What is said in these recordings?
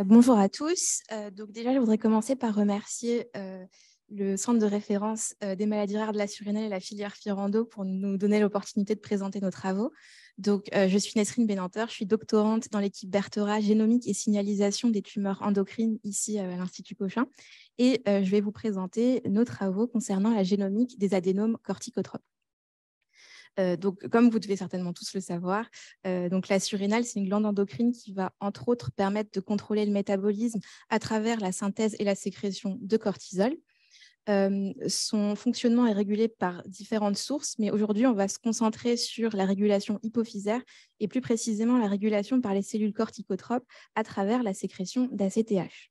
Euh, bonjour à tous. Euh, donc déjà, je voudrais commencer par remercier euh, le Centre de référence des maladies rares de la surrénale et la filière Firando pour nous donner l'opportunité de présenter nos travaux. Donc, je suis Nesrine Benanteur, je suis doctorante dans l'équipe Berthora, génomique et signalisation des tumeurs endocrines ici à l'Institut Cochin. Et je vais vous présenter nos travaux concernant la génomique des adénomes corticotropes. Euh, donc, comme vous devez certainement tous le savoir, euh, donc la surrénale, c'est une glande endocrine qui va, entre autres, permettre de contrôler le métabolisme à travers la synthèse et la sécrétion de cortisol. Euh, son fonctionnement est régulé par différentes sources, mais aujourd'hui, on va se concentrer sur la régulation hypophysaire et plus précisément la régulation par les cellules corticotropes à travers la sécrétion d'ACTH.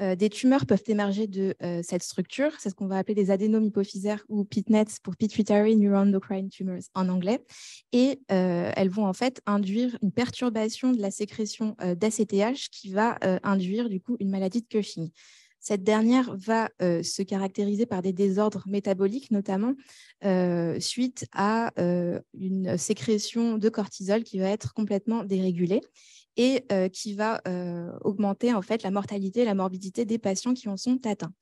Euh, des tumeurs peuvent émerger de euh, cette structure, c'est ce qu'on va appeler des adénomes hypophysaires ou PITNETs pour Pituitary Neuroendocrine Tumors en anglais. Et euh, elles vont en fait induire une perturbation de la sécrétion d'ACTH qui va induire du coup une maladie de Cushing. Cette dernière va se caractériser par des désordres métaboliques, notamment suite à une sécrétion de cortisol qui va être complètement dérégulée et euh, qui va euh, augmenter en fait la mortalité et la morbidité des patients qui en sont atteints.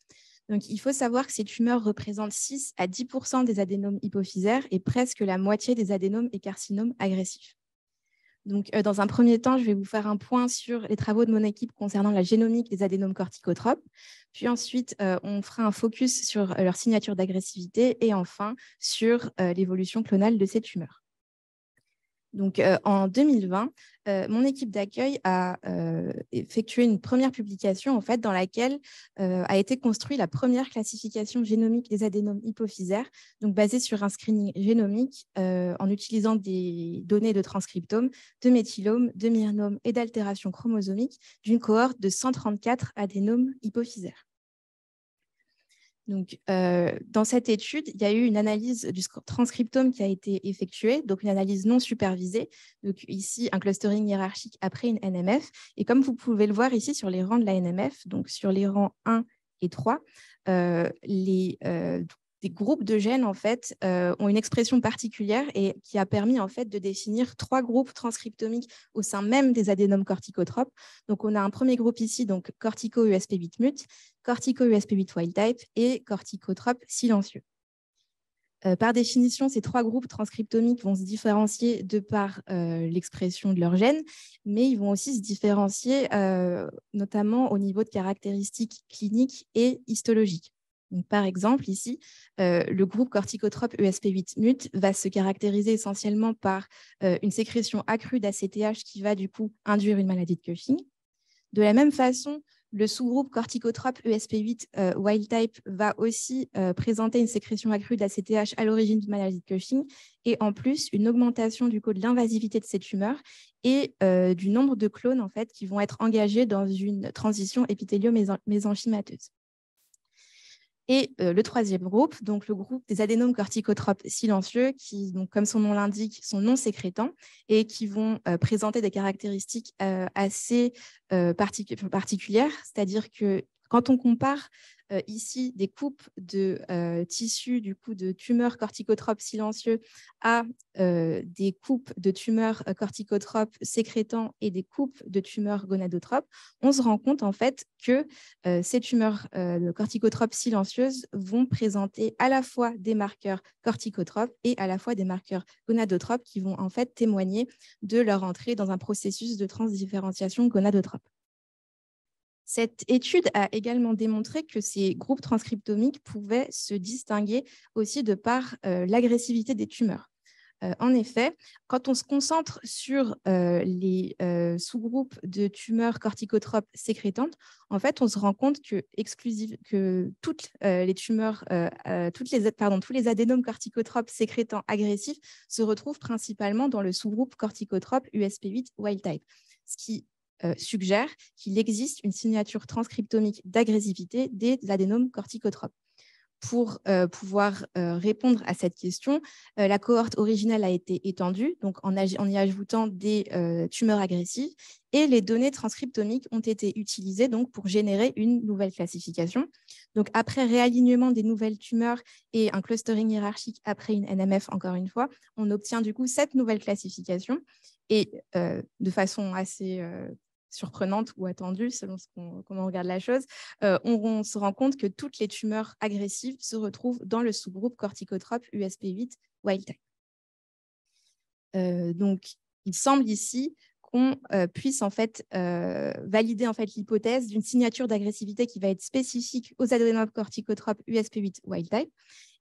Donc, il faut savoir que ces tumeurs représentent 6 à 10 des adénomes hypophysaires et presque la moitié des adénomes et carcinomes agressifs. Donc, euh, dans un premier temps, je vais vous faire un point sur les travaux de mon équipe concernant la génomique des adénomes corticotropes. Puis ensuite, on fera un focus sur leur signature d'agressivité et enfin sur l'évolution clonale de ces tumeurs. Donc, euh, en 2020, euh, mon équipe d'accueil a euh, effectué une première publication en fait, dans laquelle a été construite la première classification génomique des adénomes hypophysaires, donc basée sur un screening génomique en utilisant des données de transcriptome, de méthylome, de myrnome et d'altération chromosomique d'une cohorte de 134 adénomes hypophysaires. Donc, euh, dans cette étude, il y a eu une analyse du transcriptome qui a été effectuée, donc une analyse non supervisée. Donc ici, un clustering hiérarchique après une NMF. Et comme vous pouvez le voir ici sur les rangs de la NMF, donc sur les rangs 1 et 3, euh, les, euh, des groupes de gènes en fait euh, ont une expression particulière et qui a permis en fait de définir trois groupes transcriptomiques au sein même des adénomes corticotropes. Donc on a un premier groupe ici donc cortico-USP8 cortico-USP8 wild type et corticotrope silencieux. Euh, par définition, ces trois groupes transcriptomiques vont se différencier de par euh, l'expression de leurs gènes, mais ils vont aussi se différencier notamment au niveau de caractéristiques cliniques et histologiques par exemple, ici, euh, le groupe corticotrope ESP8-MUT va se caractériser essentiellement par euh, une sécrétion accrue d'ACTH qui va du coup induire une maladie de Cushing. De la même façon, le sous-groupe corticotrope ESP8 euh, wild type va aussi présenter une sécrétion accrue d'ACTH à l'origine d'une maladie de Cushing et en plus une augmentation du de l'invasivité de ces tumeurs et du nombre de clones en fait qui vont être engagés dans une transition épithélio-mésenchymateuse. Et euh, le troisième groupe, donc le groupe des adénomes corticotropes silencieux, qui, donc, comme son nom l'indique, sont non sécrétants et qui vont euh, présenter des caractéristiques euh, assez particulières, c'est-à-dire que quand on compare euh, ici des coupes de euh, tissus du coup de tumeurs corticotropes silencieux à euh, des coupes de tumeurs corticotropes sécrétants et des coupes de tumeurs gonadotropes, on se rend compte en fait que ces tumeurs corticotropes silencieuses vont présenter à la fois des marqueurs corticotropes et à la fois des marqueurs gonadotropes qui vont en fait témoigner de leur entrée dans un processus de transdifférenciation gonadotrope. Cette étude a également démontré que ces groupes transcriptomiques pouvaient se distinguer aussi de par euh, l'agressivité des tumeurs. Euh, en effet, quand on se concentre sur euh, les sous-groupes de tumeurs corticotropes sécrétantes, en fait, on se rend compte que, que toutes les tumeurs, toutes les, tous les adénomes corticotropes sécrétants agressifs se retrouvent principalement dans le sous-groupe corticotrope USP8 wild type, ce qui euh, suggère qu'il existe une signature transcriptomique d'agressivité des adénomes corticotropes. Pour euh, pouvoir euh, répondre à cette question, la cohorte originale a été étendue, donc en, y ajoutant des tumeurs agressives, et les données transcriptomiques ont été utilisées donc pour générer une nouvelle classification. Donc après réalignement des nouvelles tumeurs et un clustering hiérarchique après une NMF encore une fois, on obtient du coup cette nouvelle classification et de façon assez surprenante ou attendue, selon ce comment on regarde la chose, euh, on, se rend compte que toutes les tumeurs agressives se retrouvent dans le sous-groupe corticotrope USP8 wild type. Euh, donc, il semble ici qu'on euh, puisse en fait valider en fait l'hypothèse d'une signature d'agressivité qui va être spécifique aux corticotropes USP8 wild type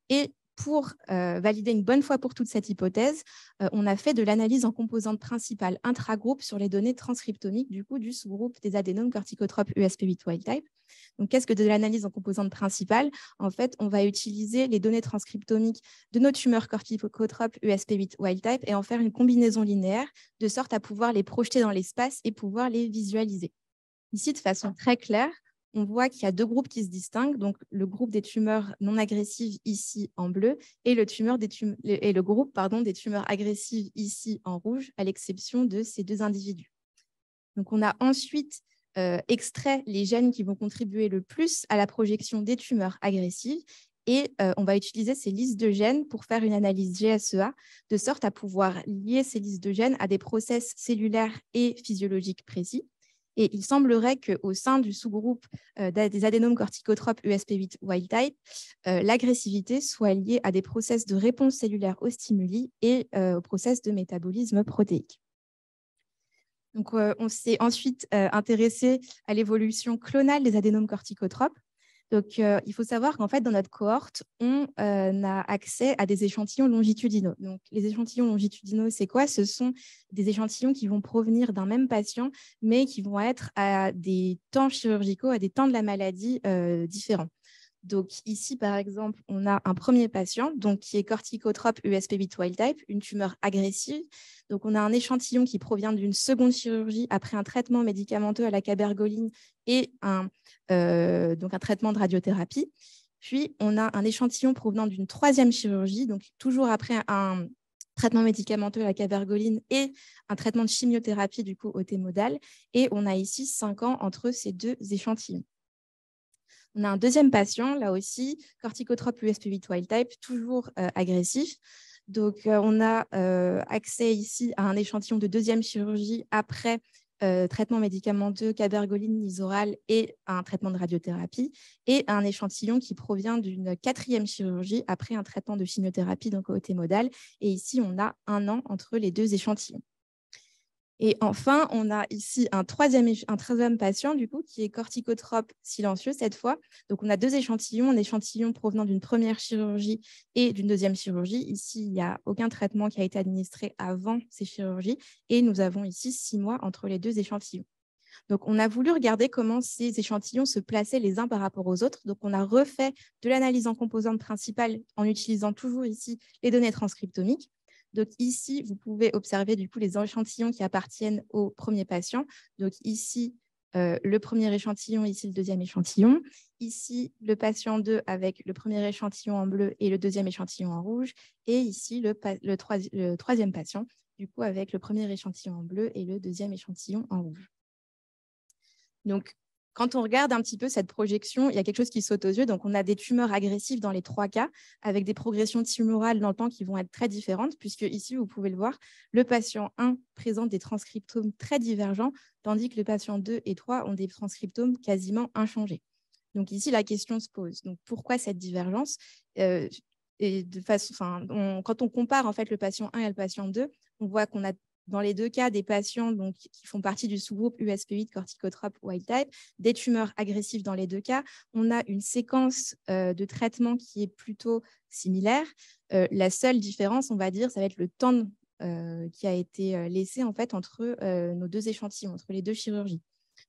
et pour euh, valider une bonne fois pour toutes cette hypothèse, euh, on a fait de l'analyse en composantes principales intragroupe sur les données transcriptomiques du coup du sous-groupe des adénomes corticotropes USP8 wild type. Donc qu'est-ce que de l'analyse en composante principale En fait, on va utiliser les données transcriptomiques de nos tumeurs corticotropes USP8 wild type et en faire une combinaison linéaire de sorte à pouvoir les projeter dans l'espace et pouvoir les visualiser. Ici, de façon très claire, on voit qu'il y a deux groupes qui se distinguent, donc le groupe des tumeurs non agressives ici en bleu et le, groupe des tumeurs agressives ici en rouge, à l'exception de ces deux individus. Donc on a ensuite euh, extrait les gènes qui vont contribuer le plus à la projection des tumeurs agressives et euh, on va utiliser ces listes de gènes pour faire une analyse GSEA, e de sorte à pouvoir lier ces listes de gènes à des process cellulaires et physiologiques précis. Et il semblerait qu'au sein du sous-groupe euh, des adénomes corticotropes e USP8 wild type, euh, l'agressivité soit liée à des process de réponse cellulaire aux stimuli et euh, au process de métabolisme protéique. Donc, on s'est ensuite intéressé à l'évolution clonale des adénomes corticotropes donc, euh, il faut savoir qu'en fait, dans notre cohorte, on euh, a accès à des échantillons longitudinaux. Donc, les échantillons longitudinaux, c'est quoi Ce sont des échantillons qui vont provenir d'un même patient, mais qui vont être à des temps chirurgicaux, à des temps de la maladie euh, différents. Donc ici, par exemple, on a un premier patient donc, qui est corticotrope usp type, une tumeur agressive. Donc on a un échantillon qui provient d'une seconde chirurgie après un traitement médicamenteux à la cabergoline et un, euh, donc un traitement de radiothérapie. Puis on a un échantillon provenant d'une troisième chirurgie, donc toujours après un traitement médicamenteux à la cabergoline et un traitement de chimiothérapie du coup au thémodal. Et on a ici cinq ans entre ces deux échantillons. On a un deuxième patient, là aussi, corticotrope USP8 wild type, toujours euh, agressif. Donc, euh, on a euh, accès ici à un échantillon de deuxième chirurgie après traitement médicamenteux, cabergoline orale et un traitement de radiothérapie, et un échantillon qui provient d'une quatrième chirurgie après un traitement de chimiothérapie, donc côté modal. Et ici, on a un an entre les deux échantillons. Et enfin, on a ici un troisième, patient, du coup, qui est corticotrope silencieux cette fois. Donc, on a deux échantillons, un échantillon provenant d'une première chirurgie et d'une deuxième chirurgie. Ici, il n'y a aucun traitement qui a été administré avant ces chirurgies. Et nous avons ici six mois entre les deux échantillons. Donc, on a voulu regarder comment ces échantillons se plaçaient les uns par rapport aux autres. Donc, on a refait de l'analyse en composantes principales en utilisant toujours ici les données transcriptomiques. Donc ici, vous pouvez observer du coup les échantillons qui appartiennent au premier patient. Donc ici, euh, le premier échantillon, ici le deuxième échantillon. Ici, le patient 2 avec le premier échantillon en bleu et le deuxième échantillon en rouge. Et ici, le, troisième patient, du coup, avec le premier échantillon en bleu et le deuxième échantillon en rouge. Donc, quand on regarde un petit peu cette projection, il y a quelque chose qui saute aux yeux. Donc, on a des tumeurs agressives dans les trois cas, avec des progressions tumorales dans le temps qui vont être très différentes, puisque ici, vous pouvez le voir, le patient 1 présente des transcriptomes très divergents, tandis que le patient 2 et 3 ont des transcriptomes quasiment inchangés. Donc ici, la question se pose. Donc pourquoi cette divergence euh, et de façon, Quand on compare en fait le patient 1 et le patient 2, on voit qu'on a dans les deux cas des patients donc, qui font partie du sous-groupe USP8 corticotrope wild type, des tumeurs agressives dans les deux cas. On a une séquence euh, de traitement qui est plutôt similaire. Euh, la seule différence, on va dire, ça va être le temps euh, qui a été laissé en fait entre nos deux échantillons, entre les deux chirurgies.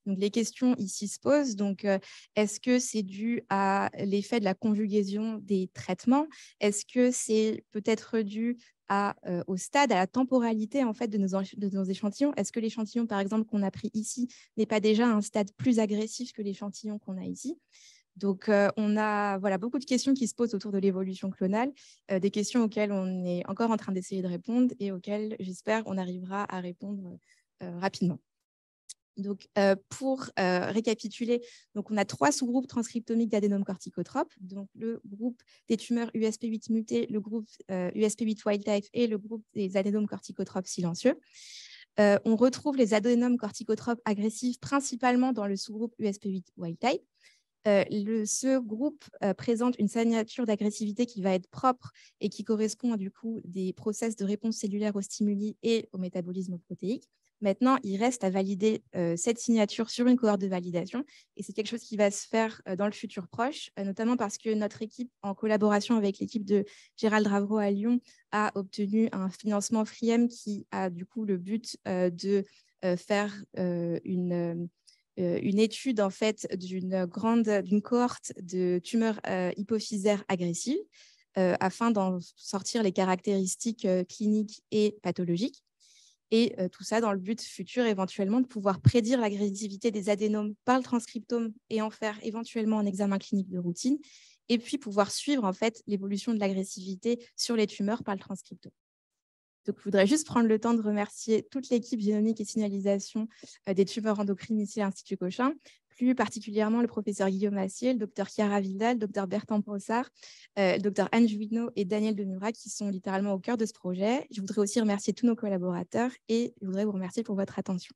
Donc les questions ici se posent. Donc euh, est-ce que c'est dû à l'effet de la conjugaison des traitements Est-ce que c'est peut-être dû euh, au stade, à la temporalité en fait de nos, échantillons. Est-ce que l'échantillon, par exemple, qu'on a pris ici n'est pas déjà à un stade plus agressif que l'échantillon qu'on a ici donc, euh, on a voilà, beaucoup de questions qui se posent autour de l'évolution clonale, des questions auxquelles on est encore en train d'essayer de répondre et auxquelles, j'espère, on arrivera à répondre rapidement. Donc, euh, pour euh, récapituler, donc on a trois sous-groupes transcriptomiques d'adénomes corticotropes, donc le groupe des tumeurs USP8 mutées, le groupe USP8 euh, wild type et le groupe des adénomes corticotropes silencieux. on retrouve les adénomes corticotropes agressifs principalement dans le sous-groupe USP8 wild type. ce groupe présente une signature d'agressivité qui va être propre et qui correspond du coup des process de réponse cellulaire aux stimuli et au métabolisme protéique. Maintenant, il reste à valider euh, cette signature sur une cohorte de validation et c'est quelque chose qui va se faire euh, dans le futur proche, euh, notamment parce que notre équipe, en collaboration avec l'équipe de Gérald Ravro à Lyon, a obtenu un financement FRIEM qui a du coup le but de faire une étude en fait d'une grande d'une cohorte de tumeurs hypophysaires agressives afin d'en sortir les caractéristiques cliniques et pathologiques et euh, tout ça dans le but futur, éventuellement, de pouvoir prédire l'agressivité des adénomes par le transcriptome et en faire éventuellement un examen clinique de routine. Et puis pouvoir suivre en fait l'évolution de l'agressivité sur les tumeurs par le transcriptome. Donc, je voudrais juste prendre le temps de remercier toute l'équipe génomique et signalisation euh, des tumeurs endocrines ici à l'Institut Cochin, plus particulièrement le professeur Guillaume Assier, le docteur Chiara Vidal, le docteur Bertrand Brossard, le euh, docteur Anne Juino et Daniel Demura qui sont littéralement au cœur de ce projet. Je voudrais aussi remercier tous nos collaborateurs et je voudrais vous remercier pour votre attention.